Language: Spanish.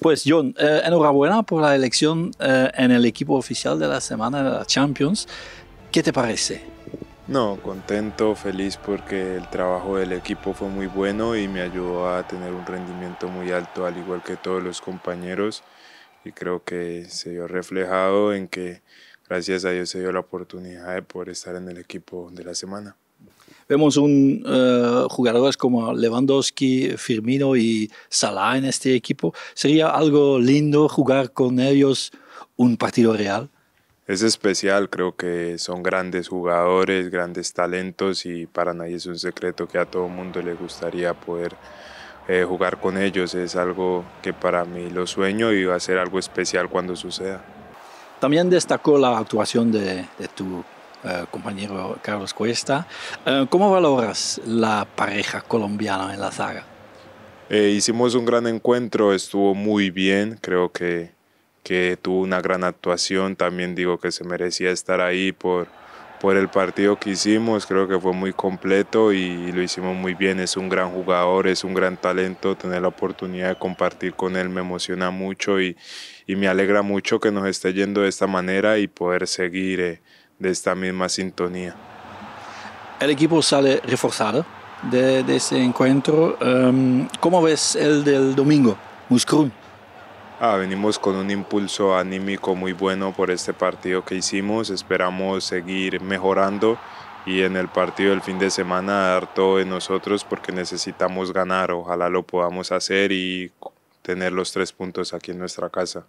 Pues John, eh, enhorabuena por la elección eh, en el equipo oficial de la semana de la Champions. ¿Qué te parece? No, contento, feliz porque el trabajo del equipo fue muy bueno y me ayudó a tener un rendimiento muy alto, al igual que todos los compañeros. Y creo que se vio reflejado en que gracias a Dios se dio la oportunidad de poder estar en el equipo de la semana vemos un eh, jugadores como Lewandowski, Firmino y Salah en este equipo. ¿Sería algo lindo jugar con ellos un partido real? Es especial, creo que son grandes jugadores, grandes talentos y para nadie es un secreto que a todo mundo le gustaría poder eh, jugar con ellos. Es algo que para mí lo sueño y va a ser algo especial cuando suceda. También destacó la actuación de, de tu eh, compañero Carlos Cuesta. Eh, ¿Cómo valoras la pareja colombiana en la zaga? Eh, hicimos un gran encuentro, estuvo muy bien, creo que, que tuvo una gran actuación, también digo que se merecía estar ahí por, por el partido que hicimos, creo que fue muy completo y lo hicimos muy bien, es un gran jugador, es un gran talento, tener la oportunidad de compartir con él me emociona mucho y, y me alegra mucho que nos esté yendo de esta manera y poder seguir de esta misma sintonía. El equipo sale reforzado de, ese encuentro. Em, ¿Cómo ves el del domingo, Muscrún? Ah, venimos con un impulso anímico muy bueno por este partido que hicimos. Esperamos seguir mejorando y en el partido del fin de semana dar todo en nosotros porque necesitamos ganar. Ojalá lo podamos hacer y tener los tres puntos aquí en nuestra casa.